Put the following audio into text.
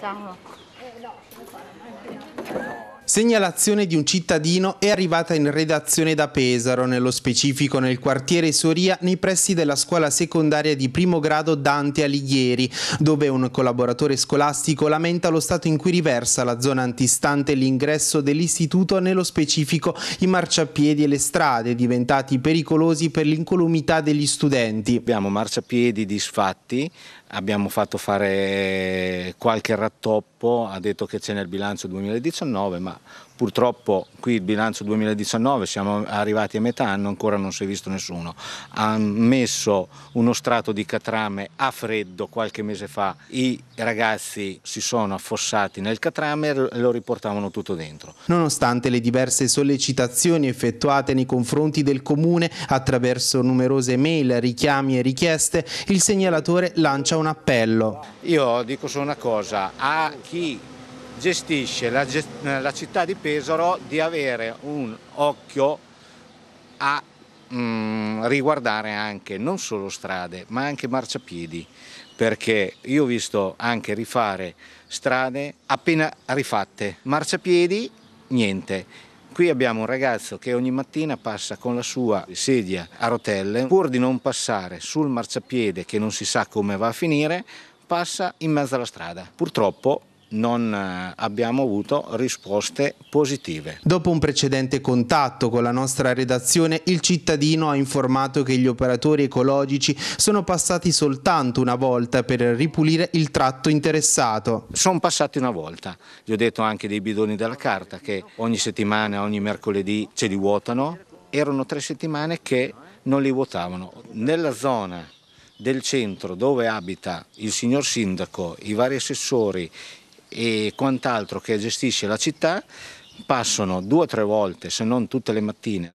咋了？Segnalazione di un cittadino è arrivata in redazione da Pesaro, nello specifico nel quartiere Soria, nei pressi della scuola secondaria di primo grado Dante Alighieri, dove un collaboratore scolastico lamenta lo stato in cui riversa la zona antistante l'ingresso dell'istituto, nello specifico i marciapiedi e le strade, diventati pericolosi per l'incolumità degli studenti. Abbiamo marciapiedi disfatti, abbiamo fatto fare qualche rattoppo, ha detto che c'è nel bilancio 2019, ma purtroppo qui il bilancio 2019, siamo arrivati a metà anno, ancora non si è visto nessuno. Ha messo uno strato di catrame a freddo qualche mese fa, i ragazzi si sono affossati nel catrame e lo riportavano tutto dentro. Nonostante le diverse sollecitazioni effettuate nei confronti del comune attraverso numerose mail, richiami e richieste, il segnalatore lancia un appello. Io dico solo una cosa, a chi gestisce la, la, città di Pesaro di avere un occhio a mh, mm, riguardare anche non solo strade ma anche marciapiedi perché io ho visto anche rifare strade appena rifatte, marciapiedi niente. Qui abbiamo un ragazzo che ogni mattina passa con la sua sedia a rotelle, pur di non passare sul marciapiede che non si sa come va a finire, passa in mezzo alla strada. Purtroppo non eh, abbiamo avuto risposte positive. Dopo un precedente contatto con la nostra redazione, il cittadino ha informato che gli operatori ecologici sono passati soltanto una volta per ripulire il tratto interessato. Sono passati una volta, gli ho detto anche dei bidoni della carta che ogni settimana, ogni mercoledì ce li vuotano, erano tre settimane che non li vuotavano. Nella zona del centro dove abita il signor sindaco, i vari assessori, e quant'altro che gestisce la città, passano due o tre volte, se non tutte le mattine,